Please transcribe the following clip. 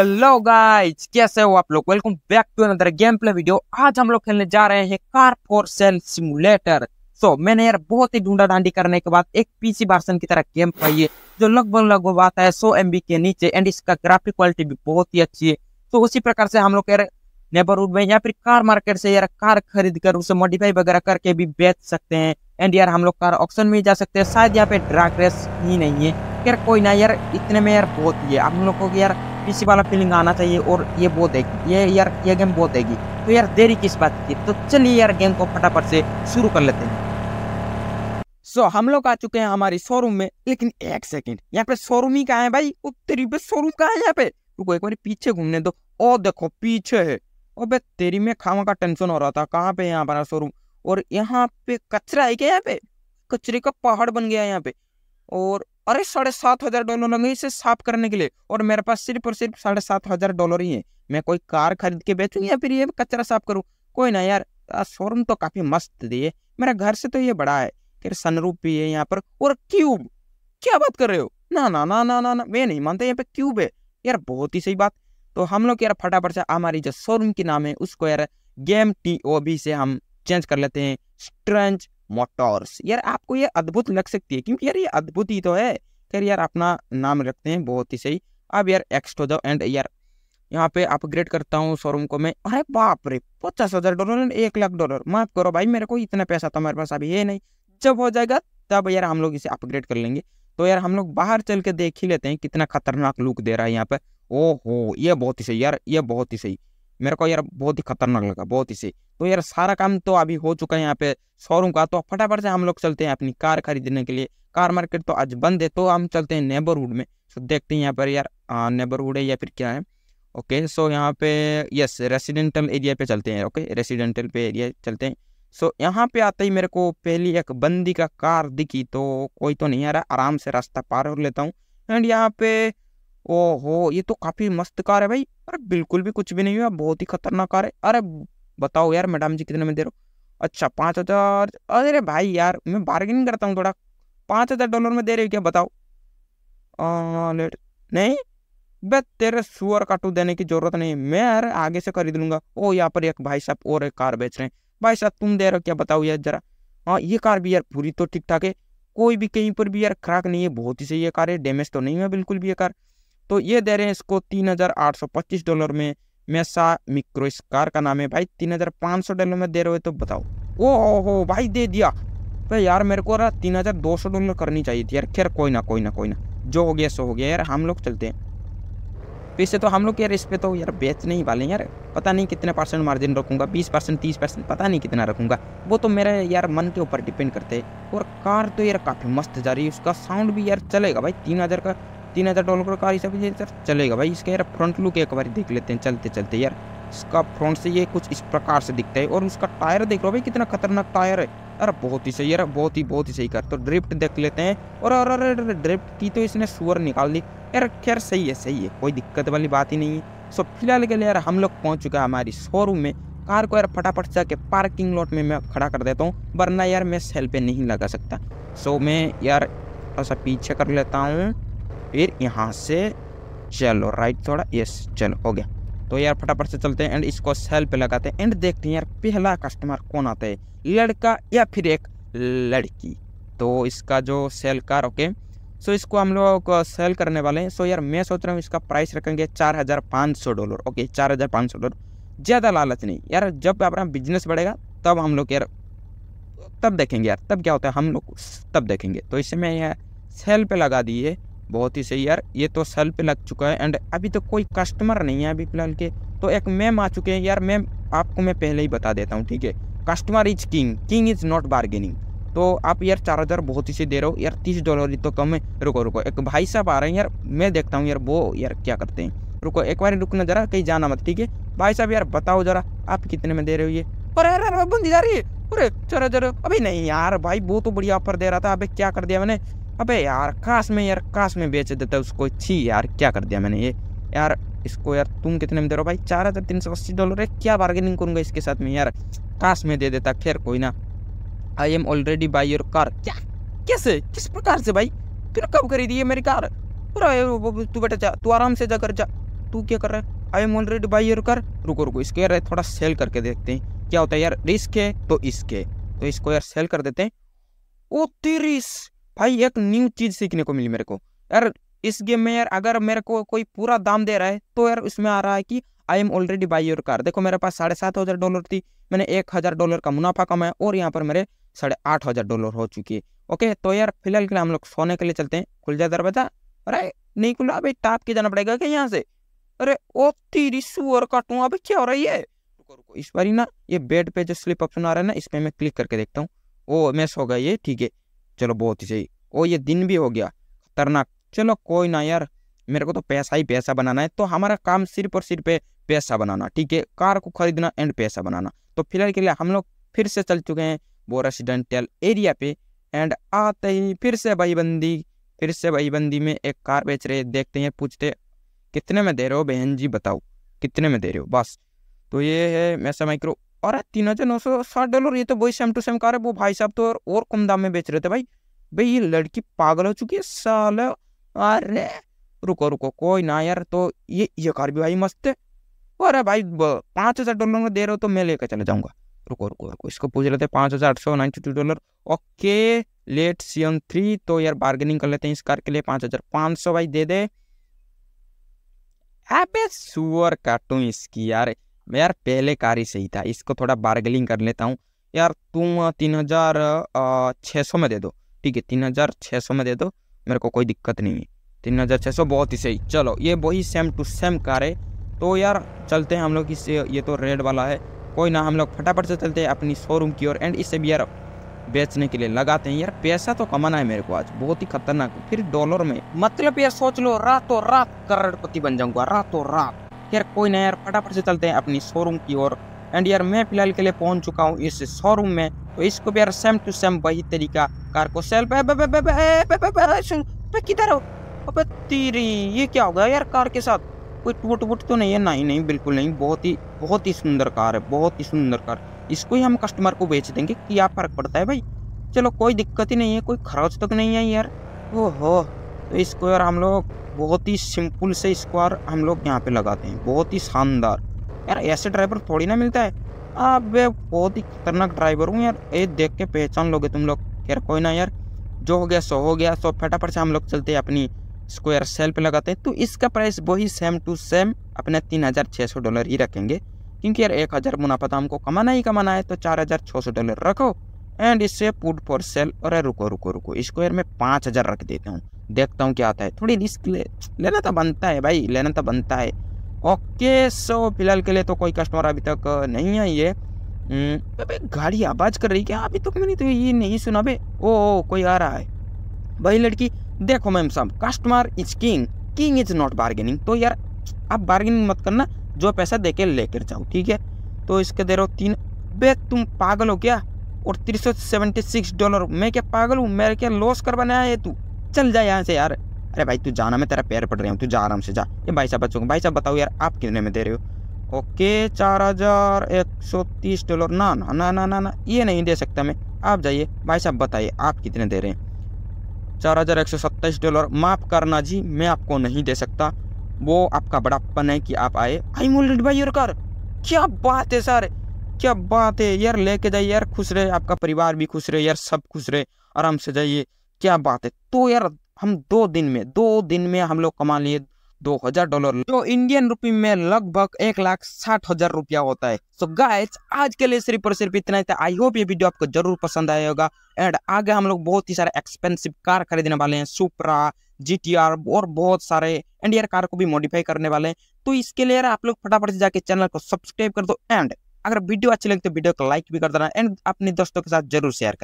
hello guys कैसे हो आप लोग welcome back to another gameplay video आज हम लोग खेलने जा रहे हैं car for sale simulator so मैंने यार बहुत ही ढूंढा डांडी करने के बाद एक पीसी वर्सन की तरह गेम पाई है जो लगभग लगभग आता है सो एम के नीचे एंड इसका ग्राफिक क्वालिटी भी बहुत ही अच्छी है तो उसी प्रकार से हम लोग यार नेबरहुड में या फिर कार मार्केट से यार कार खरीद कर उसे मॉडिफाई वगैरह करके भी बेच सकते हैं एंड यार हम लोग कार ऑप्शन में जा सकते हैं शायद यहाँ पे ड्रैग रेस ही नहीं है यार कोई ना यार इतने में यार बहुत ही है हम लोग को यार पीछे वाला फीलिंग आना चाहिए और ये बहुत है ये यार ये गेम बहुत है तो यार देरी किस बात की तो चलिए यार गेम को फटाफट से शुरू कर लेते हैं सो हम लोग आ चुके हैं हमारी शोरूम में लेकिन एक सेकेंड यहाँ पे शोरूम ही कहाँ है भाई तेरी पे शोरूम कहाँ है यहाँ पे रुको एक बार पीछे घूमने दो ओ देखो पीछे है अबे तेरी में खामा का टेंशन हो रहा था कहाँ पे यहाँ पर शोरूम और यहाँ पे कचरा है क्या यहाँ पे कचरे का पहाड़ बन गया यहाँ पे और अरे साढ़े सात हज़ार डॉलर लगे इसे साफ करने के लिए और मेरे पास सिर्फ और सिर्फ साढ़े सात हज़ार डॉलर ही है मैं कोई कार खरीद के बेचूँ या फिर ये कचरा साफ करूँ कोई ना यार शोरूम तो काफ़ी मस्त दिए मेरा घर से तो ये बड़ा है फिर सनरूप भी है यहाँ पर और क्यूब क्या बात कर रहे हो ना ना ना ना ना ना मैं नहीं मानते यहाँ पे क्यूब है यार बहुत ही सही बात तो हम लोग यार फटाफट से हमारी जो शोरूम की नाम है उसको यार गेम टी ओ बी से हम चेंज कर लेते हैं स्ट्रेंच मोटर्स यार आपको ये अद्भुत लग सकती है क्योंकि यार ये अद्भुत ही तो है खैर यार अपना नाम रखते हैं बहुत ही सही अब यार एक्स टू द एंड यार यहाँ पे अपग्रेड करता हूँ शोरूम को मैं अरे बाप रे पचास हज़ार डॉलर एक लाख डॉलर माफ़ करो भाई मेरे को इतना पैसा तो हमारे पास अभी है नहीं जब हो जाएगा तब यार हम लोग इसे अपग्रेड कर लेंगे तो यार हम लोग बाहर चल के देख ही लेते हैं कितना खतरनाक लुक दे रहा है यहाँ पे हो ये बहुत ही सही यार ये बहुत ही सही मेरे को यार बहुत ही खतरनाक लगा बहुत ही सही तो यार सारा काम तो अभी हो चुका है यहाँ पे शोरूम का तो फटाफट से हम लोग चलते हैं अपनी कार खरीदने के लिए कार मार्केट तो आज बंद है तो हम चलते हैं नेबरहुड में सो देखते हैं यहाँ पर यार नेबरहुड है या फिर क्या है ओके सो यहाँ पे यस रेसिडेंटल एरिया पे चलते हैं ओके रेसिडेंटल पे एरिया चलते हैं सो यहाँ पे आते ही मेरे को पहली एक बंदी का कार दिखी तो कोई तो नहीं आ रहा आराम से रास्ता पार कर लेता हूँ एंड यहाँ पे ओहो ये तो काफ़ी मस्त कार है भाई अरे बिल्कुल भी कुछ भी नहीं हुआ बहुत ही खतरनाक कार है अरे बताओ यार मैडम जी कितने में दे रहे हो अच्छा पाँच हज़ार अरे भाई यार मैं बार्गेनिंग करता हूँ थोड़ा पाँच हज़ार डॉलर में दे रहे हो क्या बताओ आ, लेट नहीं बे तेरे सुअर काटू देने की जरूरत नहीं मैं यार आगे से खरीद लूँगा ओ यहाँ पर एक भाई साहब और एक कार बेच रहे हैं भाई साहब तुम दे रहे हो क्या बताओ यार जरा हाँ ये कार भी यार पूरी तो ठीक ठाक है कोई भी कहीं पर भी यार खराक नहीं है बहुत ही सही है कार है डैमेज तो नहीं है बिल्कुल भी ये कार तो ये दे रहे हैं इसको तीन हज़ार आठ सौ पच्चीस डॉलर में मेसा मिक्रो इस कार का नाम है भाई तीन हज़ार पाँच सौ डॉलर में दे रहे हो तो बताओ ओ हो हो भाई दे दिया तो यार मेरे को तीन हज़ार दो सौ डॉलर करनी चाहिए थी यार खैर कोई ना कोई ना कोई ना जो हो गया सो हो गया यार हम लोग चलते हैं वैसे तो हम लोग यार इस पर तो यार बेचने ही वाले हैं यार पता नहीं कितने परसेंट मार्जिन रखूँगा बीस परसेंट तीस परसेंट पता नहीं कितना रखूँगा वो तो मेरे यार मन के ऊपर डिपेंड करते हैं और कार तो यार काफ़ी मस्त जा रही है उसका साउंड भी यार चलेगा भाई तीन हज़ार का तीन हज़ार डॉलर का कार हिसाब से सर चलेगा भाई इसका यार फ्रंट लुक एक बार देख लेते हैं चलते चलते यार इसका फ्रंट से ये कुछ इस प्रकार से दिखता है और उसका टायर देख लो भाई कितना खतरनाक टायर है अरे बहुत ही सही यार बहुत ही बहुत ही सही कर तो ड्रिफ्ट देख लेते हैं और अरे अरे अरे ड्रिफ्ट की तो इसने सुअर निकाल दी यार खैर सही है सही है कोई दिक्कत वाली बात ही नहीं है सो फिलहाल के लिए यार हम लोग पहुँच चुका है हमारी शोरूम में कार को यार फटाफट जाके पार्किंग लॉट में मैं खड़ा कर देता हूँ वरना यार मैं सेल पे नहीं लगा सकता सो मैं यार थोड़ा सा पीछे कर लेता हूँ फिर यहाँ से चलो राइट थोड़ा यस चलो हो गया तो यार फटाफट से चलते हैं एंड इसको सेल पे लगाते हैं एंड देखते हैं यार पहला कस्टमर कौन आता है लड़का या फिर एक लड़की तो इसका जो सेल कार ओके सो इसको हम लोग सेल uh, करने वाले हैं सो यार मैं सोच रहा हूँ इसका प्राइस रखेंगे चार हज़ार पाँच सौ डॉलर ओके चार हज़ार पाँच सौ डॉलर ज़्यादा लालच नहीं यार जब अपना बिजनेस बढ़ेगा तब हम लोग यार तब देखेंगे यार तब क्या होता है हम लोग तब देखेंगे तो इससे मैं यार सेल पे लगा दिए बहुत ही सही यार ये तो सेल पे लग चुका है एंड अभी तो कोई कस्टमर नहीं है अभी फिलहाल के तो एक मैम आ चुके हैं यार मैम आपको मैं पहले ही बता देता हूँ ठीक है customer is king king is not bargaining तो आप यार चार हज़ार बहुत ही से दे रहे हो यार तीस डॉलर ही तो कम है रुको रुको एक भाई साहब आ रहे हैं यार मैं देखता हूँ यार वो यार क्या करते हैं रुको एक बार रुकना जरा कहीं जाना मत ठीक है भाई साहब यार बताओ जरा आप कितने में दे रहे हो ये अरे अरे बंदी जा रही है अरे चार हज़ार अभी नहीं यार भाई वो तो बढ़िया ऑफर दे रहा था अभी क्या कर दिया मैंने अबे यार काश में यार काश में बेच देता उसको छी यार क्या कर दिया मैंने ये यार इसको यार तुम कितने में दे रहे हो भाई चार हज़ार तीन सौ अस्सी डॉलर है क्या बार्गेनिंग करूँगा इसके साथ में यार काश में दे देता खैर कोई ना I am already buy your car क्या कैसे किस प्रकार से भाई तूने कब खरीदी है मेरी कार पूरा तू बेटा जा तू आराम से जा कर जा तू क्या कर रहा है I am already buy your car रुको रुको इसको यार थोड़ा सेल करके देखते हैं क्या होता है यार रिस्क है तो इसके तो इसको यार सेल कर देते हैं ओ तेरीस भाई एक न्यू चीज़ सीखने को मिली मेरे को यार इस गेम में यार अगर मेरे को कोई पूरा दाम दे रहा है तो यार उसमें आ रहा है कि I am already buy your car देखो मेरे पास साढ़े सात हज़ार डॉलर थी मैंने एक हज़ार डॉलर का मुनाफा कमाया और यहाँ पर मेरे साढ़े आठ हज़ार डॉलर हो चुकी है ओके तो यार फिलहाल के लिए हम लोग सोने के लिए चलते हैं खुल जाए दरवाजा अरे नहीं खुला अभी टाप के जाना पड़ेगा क्या यहाँ से अरे ओ तेरी सुअर काटूँ अभी क्या हो रही है रुको रुको इस बार ही ना ये बेड पे जो स्लिप ऑप्शन आ रहा है ना इसमें मैं क्लिक करके देखता हूँ ओ मैस हो गया ये ठीक है चलो बहुत ही सही और ये दिन भी हो गया खतरनाक चलो कोई ना यार मेरे को तो पैसा ही पैसा बनाना है तो हमारा काम सिर्फ और सिर्फ पैसा बनाना ठीक है कार को खरीदना एंड पैसा बनाना तो फिलहाल के लिए हम लोग फिर से चल चुके हैं वो रेसिडेंटल एरिया पे एंड आते ही फिर से भाईबंदी फिर से भाईबंदी में एक कार बेच रहे देखते हैं पूछते कितने में दे रहे हो बहन जी बताओ कितने में दे रहे हो बस तो ये है मैसा माइक्रो और तीन हज़ार नौ सौ साठ डॉलर ये तो वही सेम टू सेम कार है वो भाई साहब तो और, कम दाम में बेच रहे थे भाई भाई ये लड़की पागल हो चुकी है साल अरे रुको रुको कोई ना यार तो ये ये कार भी भाई मस्त है अरे भाई पाँच हज़ार डॉलर दे रहे हो तो मैं लेकर चले जाऊंगा रुको रुको रुको इसको पूछ लेते हैं पाँच हज़ार आठ सौ ninety two dollar okay let see N three तो यार बार्गेनिंग कर लेते हैं इस कार के लिए पाँच हज़ार पाँच सौ भाई दे दे अबे सुअर काटू इसकी यार मैं यार पहले कार ही सही था इसको थोड़ा बार्गेनिंग कर लेता हूँ यार तुम तीन हज़ार छः सौ में दे दो ठीक है तीन हज़ार छः सौ में दे दो मेरे को कोई दिक्कत नहीं है तीन हज़ार छः सौ बहुत ही सही चलो ये वही सेम टू सेम कार है तो यार चलते हैं हम लोग इससे ये तो रेड वाला है कोई ना हम लोग फटाफट से चलते हैं अपनी शोरूम की ओर एंड इसे भी यार बेचने के लिए लगाते हैं यार पैसा तो कमाना है मेरे को आज बहुत ही खतरनाक फिर डॉलर में मतलब यार सोच लो रातों रात करोड़पति बन जाऊंगा रातों रात यार कोई ना यार फटाफट से चलते हैं अपनी शोरूम की ओर एंड यार मैं फिलहाल के लिए पहुंच चुका हूँ इस शोरूम में तो इसको भी यार सेम टू सेम वही तरीका कार को सेल किधर हो तेरी ये क्या हो गया यार कार के साथ कोई टूट वूट तो नहीं है नहीं नहीं बिल्कुल नहीं बहुत ही बहुत ही सुंदर कार है बहुत ही सुंदर कार इसको ही हम कस्टमर को बेच देंगे क्या फ़र्क पड़ता है भाई चलो कोई दिक्कत ही नहीं है कोई खर्च तक नहीं है यार ओहो तो इसको यार हम लोग बहुत ही सिंपल से स्क्वायर हम लोग यहाँ पे लगाते हैं बहुत ही शानदार यार ऐसे ड्राइवर थोड़ी ना मिलता है आप बहुत ही खतरनाक ड्राइवर हूँ यार ये देख के पहचान लोगे तुम लोग यार कोई ना यार जो हो गया सो हो गया सो फटाफट से हम लोग चलते हैं अपनी स्क्वायर सेल पे लगाते हैं तो इसका प्राइस वही सेम टू सेम अपने तीन हज़ार छः सौ डॉलर ही रखेंगे क्योंकि यार एक हज़ार मुनाफा तो हमको कमाना ही कमाना है तो चार हज़ार छः सौ डॉलर रखो एंड इससे पुट फॉर सेल और रुको रुको रुको स्क्वायर में पाँच हज़ार रख देता हूँ देखता हूँ क्या आता है थोड़ी रिस्क ले लेना तो बनता है भाई लेना तो बनता है ओके सो फिलहाल के लिए तो कोई कस्टमर अभी तक नहीं आई है हम्म, अबे गाड़ी आवाज़ कर रही क्या अभी तक मैंने तो ये नहीं सुना बे ओ, कोई आ रहा है भाई लड़की देखो मैम साहब customer is king king is not bargaining तो यार आप बार्गेनिंग मत करना जो पैसा दे के लेकर जाओ ठीक है तो इसके दे हो तीन बे तुम पागल हो क्या और सिक्स डॉलर मैं क्या पागल हूँ मेरे क्या लॉस करवाने आया है तू चल जा यहाँ से यार अरे भाई तू जाना मैं तेरा पैर पड़ रहा हूँ तू जा आराम से जा ये भाई साहब बच्चों को भाई साहब बताओ यार आप कितने में दे रहे हो ओके चार हज़ार एक सौ तीस डॉलर ना ना ना ना ना ना ये नहीं दे सकता मैं आप जाइए भाई साहब बताइए आप कितने दे रहे हैं चार हज़ार एक सौ सत्ताईस डॉलर माफ़ करना जी मैं आपको नहीं दे सकता वो आपका बड़ा पन है कि आप आए आई मोल्ड भाई और कर क्या बात है सर क्या बात है यार लेके जाइए यार खुश रहे आपका परिवार भी खुश रहे यार सब खुश रहे आराम से जाइए क्या बात है तो यार हम दो दिन में दो दिन में हम लोग कमा लिए दो हजार डॉलर जो इंडियन रुपी में लगभग एक लाख साठ हजार रुपया होता है सो so गाइस आज के लिए सिर्फ और सिर्फ इतना ही था आई होप ये वीडियो आपको जरूर पसंद आया होगा एंड आगे हम लोग बहुत ही सारे एक्सपेंसिव कार खरीदने वाले हैं सुप्रा जी और बहुत सारे एंड यार कार को भी मॉडिफाई करने वाले हैं तो इसके लिए आप लोग फटाफट से जाके चैनल को सब्सक्राइब कर दो एंड अगर वीडियो अच्छी लगे तो वीडियो को लाइक भी कर देना एंड अपने दोस्तों के साथ जरूर शेयर कर